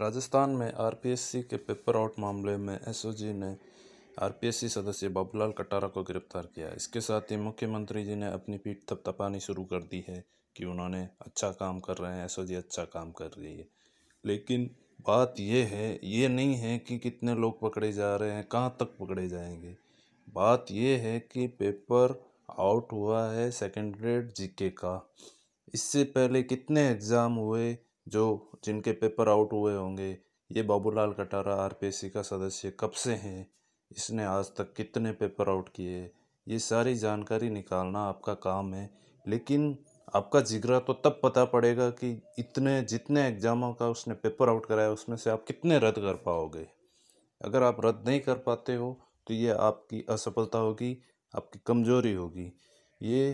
राजस्थान में आरपीएससी के paper out मामले में एसओजी ने आरपीएससी सदस्य बाबूलाल कटारा को गिरफ्तार किया इसके साथ ही मुख्यमंत्री जी ने अपनी पीठ थपथपानी शुरू कर दी है कि उन्होंने अच्छा काम कर रहे हैं एसओजी अच्छा काम कर रही है लेकिन बात यह है ये नहीं है कि कितने लोग पकड़े जा रहे हैं कहाँ तक पकड़े जाएंगे बात यह है कि पेपर आउट हुआ है सेकेंड ग्रेड जीके का इससे पहले कितने एग्ज़ाम हुए जो जिनके पेपर आउट हुए होंगे ये बाबूलाल कटारा आर का सदस्य कब से हैं इसने आज तक कितने पेपर आउट किए ये सारी जानकारी निकालना आपका काम है लेकिन आपका जिगरा तो तब पता पड़ेगा कि इतने जितने एग्ज़ामों का उसने पेपर आउट कराया उसमें से आप कितने रद्द कर पाओगे अगर आप रद्द नहीं कर पाते हो तो ये आपकी असफलता होगी आपकी कमजोरी होगी ये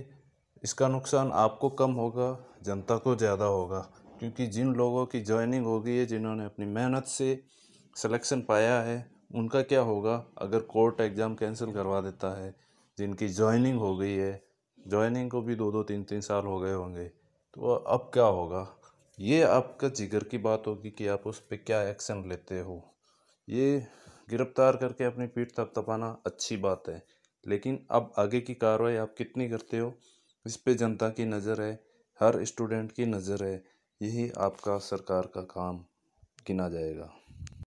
इसका नुकसान आपको कम होगा जनता को ज़्यादा होगा क्योंकि जिन लोगों की ज्वाइनिंग हो गई है जिन्होंने अपनी मेहनत से सिलेक्शन पाया है उनका क्या होगा अगर कोर्ट एग्ज़ाम कैंसिल करवा देता है जिनकी ज्वाइनिंग हो गई है ज्वाइनिंग को भी दो दो तीन तीन साल हो गए होंगे तो अब क्या होगा ये आपका जिगर की बात होगी कि आप उस पर क्या एक्शन लेते हो ये गिरफ्तार करके अपनी पीठ तपाना अच्छी बात है लेकिन अब आगे की कार्रवाई आप कितनी करते हो इस पे जनता की नज़र है हर स्टूडेंट की नज़र है यही आपका सरकार का काम गिना जाएगा